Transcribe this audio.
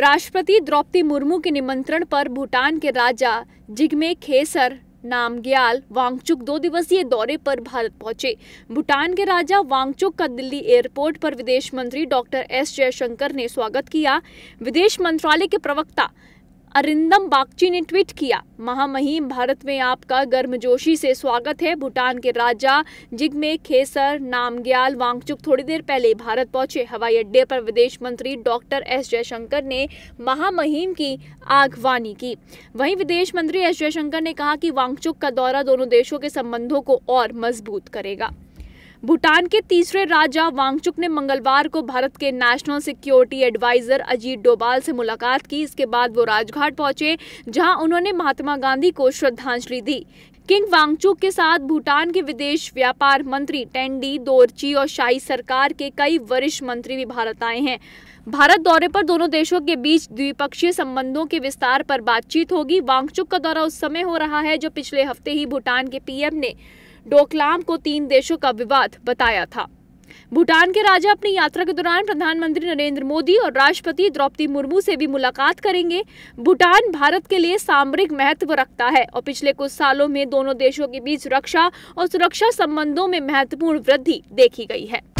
राष्ट्रपति द्रौपदी मुर्मू के निमंत्रण पर भूटान के राजा जिग्मे खेसर नामग्याल वांगचुक दो दिवसीय दौरे पर भारत पहुंचे भूटान के राजा वांगचुक का दिल्ली एयरपोर्ट पर विदेश मंत्री डॉक्टर एस जयशंकर ने स्वागत किया विदेश मंत्रालय के प्रवक्ता अरिंदम बागची ने ट्वीट किया महामहिम भारत में आपका गर्मजोशी से स्वागत है भूटान के राजा जिगमे खेसर नामग्याल वांगचुक थोड़ी देर पहले भारत पहुंचे हवाई अड्डे पर विदेश मंत्री डॉक्टर एस जयशंकर ने महामहिम की आगवानी की वहीं विदेश मंत्री एस जयशंकर ने कहा कि वांगचुक का दौरा दोनों देशों के संबंधों को और मजबूत करेगा भूटान के तीसरे राजा वांगचुक ने मंगलवार को भारत के National Security Advisor Ajit Doval से मुलाकात की इसके बाद वो राजघाट पहुंचे जहां उन्होंने महात्मा गांधी को श्रद्धांजलि दी किंग वांगचुक के साथ भूटान के विदेश व्यापार मंत्री टेंडी दोरची और शाही सरकार के कई वरिष्ठ मंत्री भी भारत आए हैं भारत दौरे पर दोनों देशों के बीच द्विपक्षीय संबंधों के विस्तार पर बातचीत होगी वांगचुक का दौरा उस समय हो रहा है जो पिछले हफ्ते ही भूटान के पीएम ने डोकलाम को तीन देशों का विवाद बताया था भूटान के राजा अपनी यात्रा के दौरान प्रधानमंत्री नरेंद्र मोदी और राष्ट्रपति द्रौपदी मुर्मू से भी मुलाकात करेंगे भूटान भारत के लिए सामरिक महत्व रखता है और पिछले कुछ सालों में दोनों देशों के बीच रक्षा और सुरक्षा संबंधों में महत्वपूर्ण वृद्धि देखी गई है